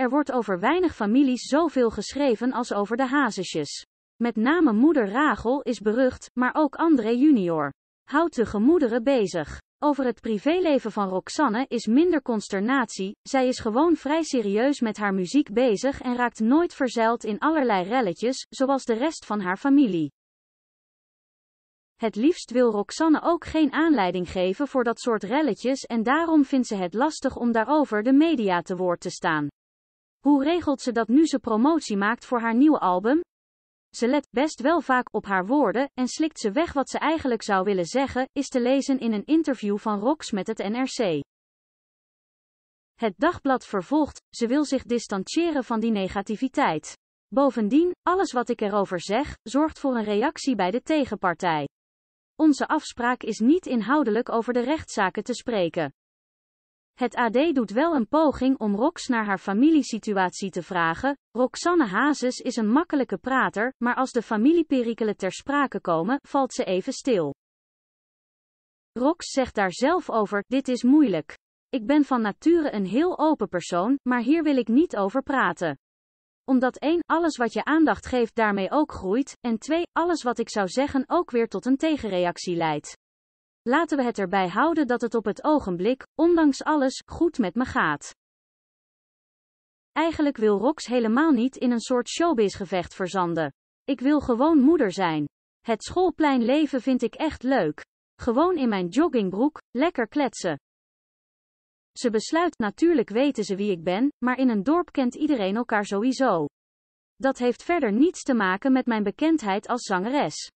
Er wordt over weinig families zoveel geschreven als over de Hazesjes. Met name moeder Rachel is berucht, maar ook André junior. Houdt de gemoederen bezig. Over het privéleven van Roxanne is minder consternatie, zij is gewoon vrij serieus met haar muziek bezig en raakt nooit verzeild in allerlei relletjes, zoals de rest van haar familie. Het liefst wil Roxanne ook geen aanleiding geven voor dat soort relletjes en daarom vindt ze het lastig om daarover de media te woord te staan. Hoe regelt ze dat nu ze promotie maakt voor haar nieuwe album? Ze let best wel vaak op haar woorden en slikt ze weg wat ze eigenlijk zou willen zeggen, is te lezen in een interview van Rox met het NRC. Het dagblad vervolgt, ze wil zich distancieren van die negativiteit. Bovendien, alles wat ik erover zeg, zorgt voor een reactie bij de tegenpartij. Onze afspraak is niet inhoudelijk over de rechtszaken te spreken. Het AD doet wel een poging om Rox naar haar familiesituatie te vragen. Roxanne Hazes is een makkelijke prater, maar als de familieperikelen ter sprake komen, valt ze even stil. Rox zegt daar zelf over, dit is moeilijk. Ik ben van nature een heel open persoon, maar hier wil ik niet over praten. Omdat 1. Alles wat je aandacht geeft daarmee ook groeit, en 2. Alles wat ik zou zeggen ook weer tot een tegenreactie leidt. Laten we het erbij houden dat het op het ogenblik, ondanks alles, goed met me gaat. Eigenlijk wil Rox helemaal niet in een soort showbizgevecht verzanden. Ik wil gewoon moeder zijn. Het schoolpleinleven vind ik echt leuk. Gewoon in mijn joggingbroek, lekker kletsen. Ze besluit, natuurlijk weten ze wie ik ben, maar in een dorp kent iedereen elkaar sowieso. Dat heeft verder niets te maken met mijn bekendheid als zangeres.